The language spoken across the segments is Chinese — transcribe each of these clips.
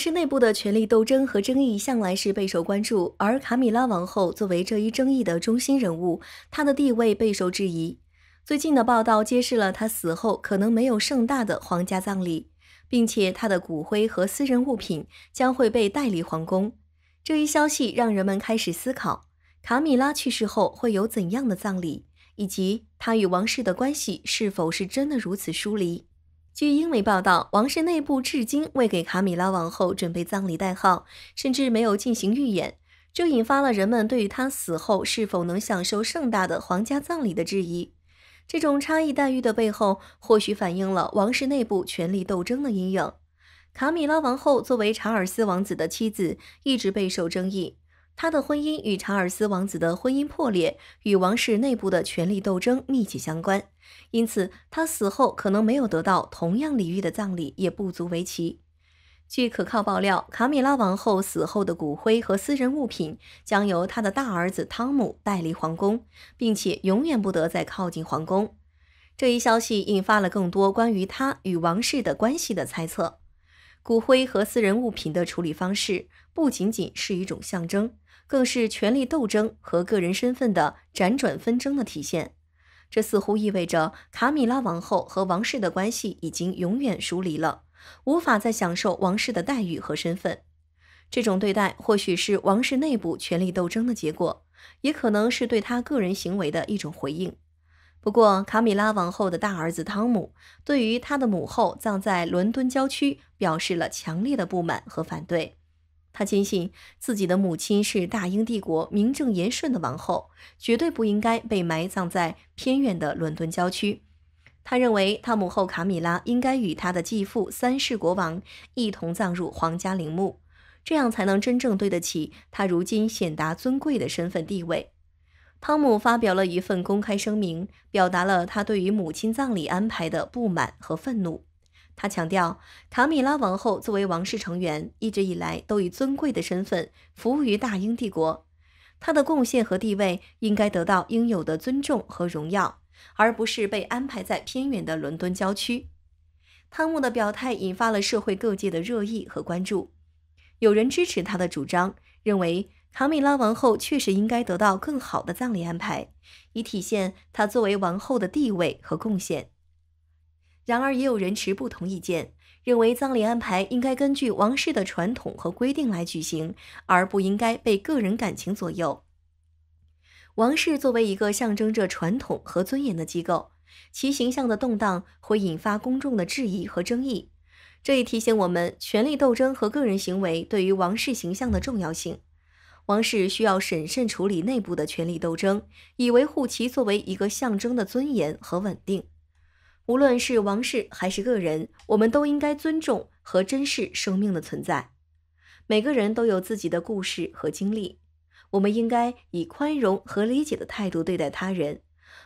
王室内部的权力斗争和争议向来是备受关注，而卡米拉王后作为这一争议的中心人物，她的地位备受质疑。最近的报道揭示了她死后可能没有盛大的皇家葬礼，并且她的骨灰和私人物品将会被带离皇宫。这一消息让人们开始思考，卡米拉去世后会有怎样的葬礼，以及她与王室的关系是否是真的如此疏离。据英媒报道，王室内部至今未给卡米拉王后准备葬礼代号，甚至没有进行预演，这引发了人们对于她死后是否能享受盛大的皇家葬礼的质疑。这种差异待遇的背后，或许反映了王室内部权力斗争的阴影。卡米拉王后作为查尔斯王子的妻子，一直备受争议。他的婚姻与查尔斯王子的婚姻破裂，与王室内部的权力斗争密切相关，因此他死后可能没有得到同样礼遇的葬礼也不足为奇。据可靠爆料，卡米拉王后死后的骨灰和私人物品将由她的大儿子汤姆带离皇宫，并且永远不得再靠近皇宫。这一消息引发了更多关于他与王室的关系的猜测。骨灰和私人物品的处理方式不仅仅是一种象征，更是权力斗争和个人身份的辗转纷争的体现。这似乎意味着卡米拉王后和王室的关系已经永远疏离了，无法再享受王室的待遇和身份。这种对待或许是王室内部权力斗争的结果，也可能是对他个人行为的一种回应。不过，卡米拉王后的大儿子汤姆对于他的母后葬在伦敦郊区表示了强烈的不满和反对。他坚信自己的母亲是大英帝国名正言顺的王后，绝对不应该被埋葬在偏远的伦敦郊区。他认为他母后卡米拉应该与他的继父三世国王一同葬入皇家陵墓，这样才能真正对得起他如今显达尊贵的身份地位。汤姆发表了一份公开声明，表达了他对于母亲葬礼安排的不满和愤怒。他强调，卡米拉王后作为王室成员，一直以来都以尊贵的身份服务于大英帝国，她的贡献和地位应该得到应有的尊重和荣耀，而不是被安排在偏远的伦敦郊区。汤姆的表态引发了社会各界的热议和关注，有人支持他的主张。认为卡米拉王后确实应该得到更好的葬礼安排，以体现她作为王后的地位和贡献。然而，也有人持不同意见，认为葬礼安排应该根据王室的传统和规定来举行，而不应该被个人感情左右。王室作为一个象征着传统和尊严的机构，其形象的动荡会引发公众的质疑和争议。这也提醒我们，权力斗争和个人行为对于王室形象的重要性。王室需要审慎处理内部的权力斗争，以维护其作为一个象征的尊严和稳定。无论是王室还是个人，我们都应该尊重和珍视生命的存在。每个人都有自己的故事和经历，我们应该以宽容和理解的态度对待他人，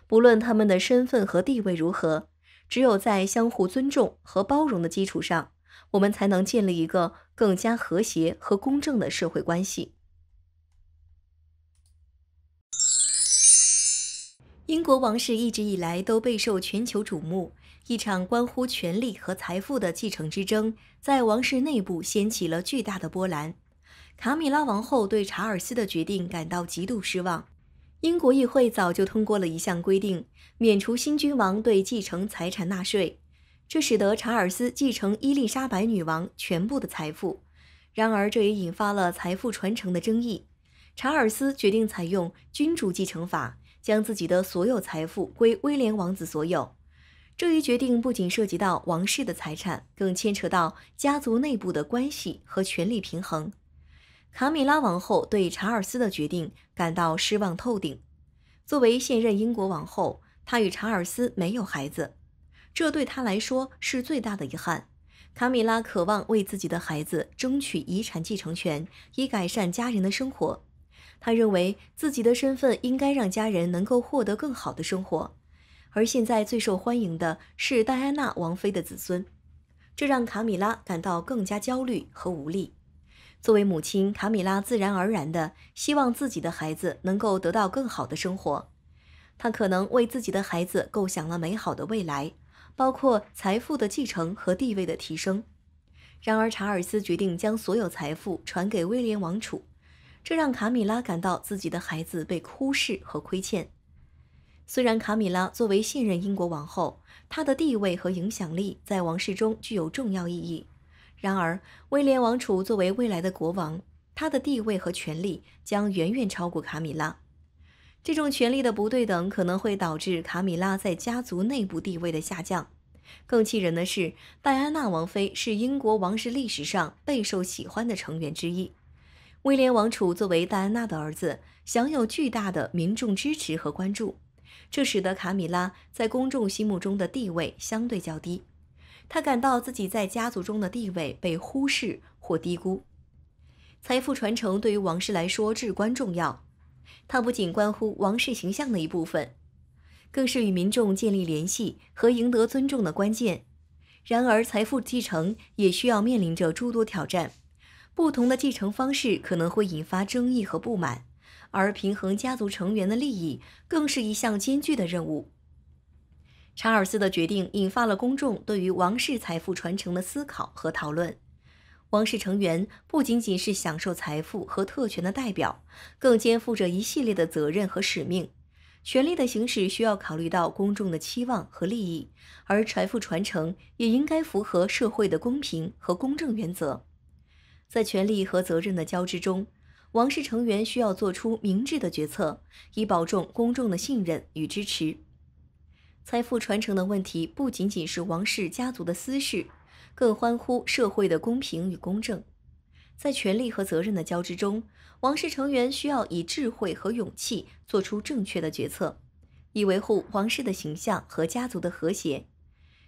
不论他们的身份和地位如何。只有在相互尊重和包容的基础上，我们才能建立一个更加和谐和公正的社会关系。英国王室一直以来都备受全球瞩目，一场关乎权力和财富的继承之争在王室内部掀起了巨大的波澜。卡米拉王后对查尔斯的决定感到极度失望。英国议会早就通过了一项规定，免除新君王对继承财产纳税，这使得查尔斯继承伊丽莎白女王全部的财富。然而，这也引发了财富传承的争议。查尔斯决定采用君主继承法，将自己的所有财富归威廉王子所有。这一决定不仅涉及到王室的财产，更牵扯到家族内部的关系和权力平衡。卡米拉王后对查尔斯的决定感到失望透顶。作为现任英国王后，她与查尔斯没有孩子，这对她来说是最大的遗憾。卡米拉渴望为自己的孩子争取遗产继承权，以改善家人的生活。她认为自己的身份应该让家人能够获得更好的生活。而现在最受欢迎的是戴安娜王妃的子孙，这让卡米拉感到更加焦虑和无力。作为母亲，卡米拉自然而然地希望自己的孩子能够得到更好的生活。她可能为自己的孩子构想了美好的未来，包括财富的继承和地位的提升。然而，查尔斯决定将所有财富传给威廉王储，这让卡米拉感到自己的孩子被忽视和亏欠。虽然卡米拉作为现任英国王后，她的地位和影响力在王室中具有重要意义。然而，威廉王储作为未来的国王，他的地位和权力将远远超过卡米拉。这种权力的不对等可能会导致卡米拉在家族内部地位的下降。更气人的是，戴安娜王妃是英国王室历史上备受喜欢的成员之一。威廉王储作为戴安娜的儿子，享有巨大的民众支持和关注，这使得卡米拉在公众心目中的地位相对较低。他感到自己在家族中的地位被忽视或低估。财富传承对于王室来说至关重要，它不仅关乎王室形象的一部分，更是与民众建立联系和赢得尊重的关键。然而，财富继承也需要面临着诸多挑战。不同的继承方式可能会引发争议和不满，而平衡家族成员的利益更是一项艰巨的任务。查尔斯的决定引发了公众对于王室财富传承的思考和讨论。王室成员不仅仅是享受财富和特权的代表，更肩负着一系列的责任和使命。权力的行使需要考虑到公众的期望和利益，而财富传承也应该符合社会的公平和公正原则。在权力和责任的交织中，王室成员需要做出明智的决策，以保证公众的信任与支持。财富传承的问题不仅仅是王室家族的私事，更关乎社会的公平与公正。在权力和责任的交织中，王室成员需要以智慧和勇气做出正确的决策，以维护王室的形象和家族的和谐。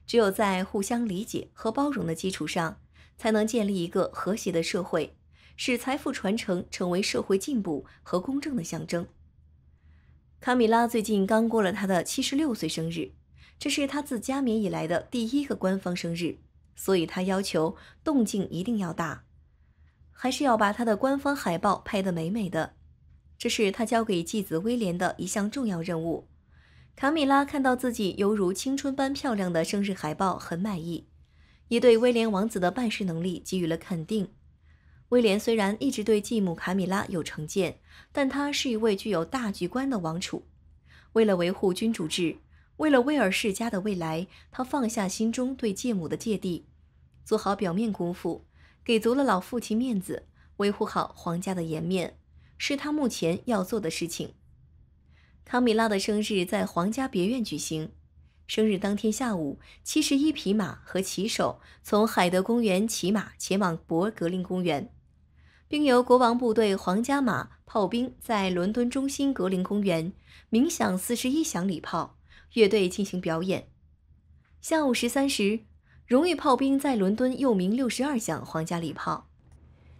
只有在互相理解和包容的基础上，才能建立一个和谐的社会，使财富传承成为社会进步和公正的象征。卡米拉最近刚过了她的七十六岁生日，这是她自加冕以来的第一个官方生日，所以她要求动静一定要大，还是要把她的官方海报拍得美美的。这是她交给继子威廉的一项重要任务。卡米拉看到自己犹如青春般漂亮的生日海报，很满意，也对威廉王子的办事能力给予了肯定。威廉虽然一直对继母卡米拉有成见，但他是一位具有大局观的王储。为了维护君主制，为了威尔士家的未来，他放下心中对继母的芥蒂，做好表面功夫，给足了老父亲面子，维护好皇家的颜面，是他目前要做的事情。卡米拉的生日在皇家别院举行，生日当天下午，七十一匹马和骑手从海德公园骑马前往博格林公园。并由国王部队皇家马炮兵在伦敦中心格林公园鸣响四十一响礼炮，乐队进行表演。下午十三时，荣誉炮兵在伦敦又鸣六十二响皇家礼炮。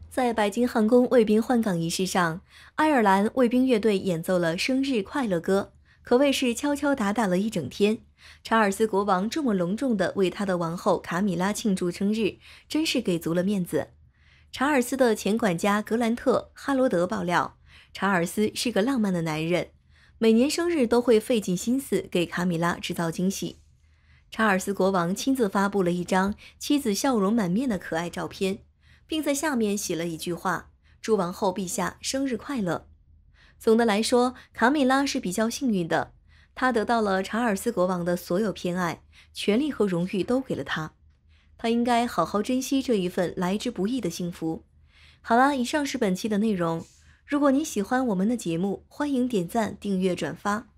在白金汉宫卫兵换岗仪式上，爱尔兰卫兵乐队演奏了《生日快乐歌》，可谓是敲敲打打了一整天。查尔斯国王这么隆重地为他的王后卡米拉庆祝生日，真是给足了面子。查尔斯的前管家格兰特·哈罗德爆料，查尔斯是个浪漫的男人，每年生日都会费尽心思给卡米拉制造惊喜。查尔斯国王亲自发布了一张妻子笑容满面的可爱照片，并在下面写了一句话：“祝王后陛下生日快乐。”总的来说，卡米拉是比较幸运的，她得到了查尔斯国王的所有偏爱，权力和荣誉都给了她。他应该好好珍惜这一份来之不易的幸福。好了，以上是本期的内容。如果你喜欢我们的节目，欢迎点赞、订阅、转发。